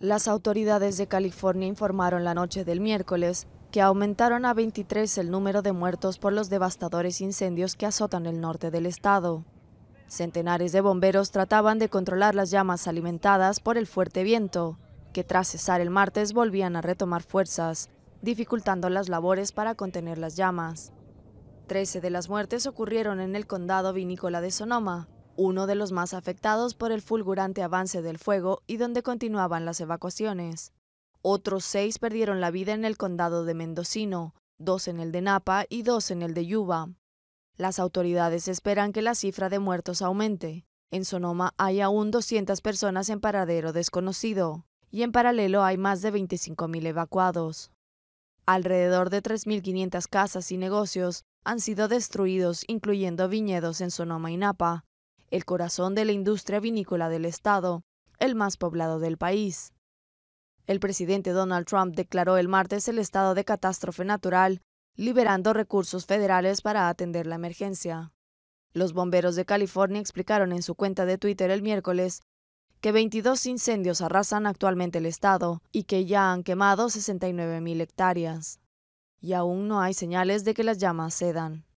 Las autoridades de California informaron la noche del miércoles que aumentaron a 23 el número de muertos por los devastadores incendios que azotan el norte del estado. Centenares de bomberos trataban de controlar las llamas alimentadas por el fuerte viento, que tras cesar el martes volvían a retomar fuerzas, dificultando las labores para contener las llamas. Trece de las muertes ocurrieron en el condado vinícola de Sonoma, uno de los más afectados por el fulgurante avance del fuego y donde continuaban las evacuaciones. Otros seis perdieron la vida en el condado de Mendocino, dos en el de Napa y dos en el de Yuba. Las autoridades esperan que la cifra de muertos aumente. En Sonoma hay aún 200 personas en paradero desconocido y en paralelo hay más de 25.000 evacuados. Alrededor de 3.500 casas y negocios han sido destruidos, incluyendo viñedos en Sonoma y Napa, el corazón de la industria vinícola del estado, el más poblado del país. El presidente Donald Trump declaró el martes el estado de catástrofe natural, liberando recursos federales para atender la emergencia. Los bomberos de California explicaron en su cuenta de Twitter el miércoles que 22 incendios arrasan actualmente el estado y que ya han quemado 69.000 hectáreas. Y aún no hay señales de que las llamas cedan.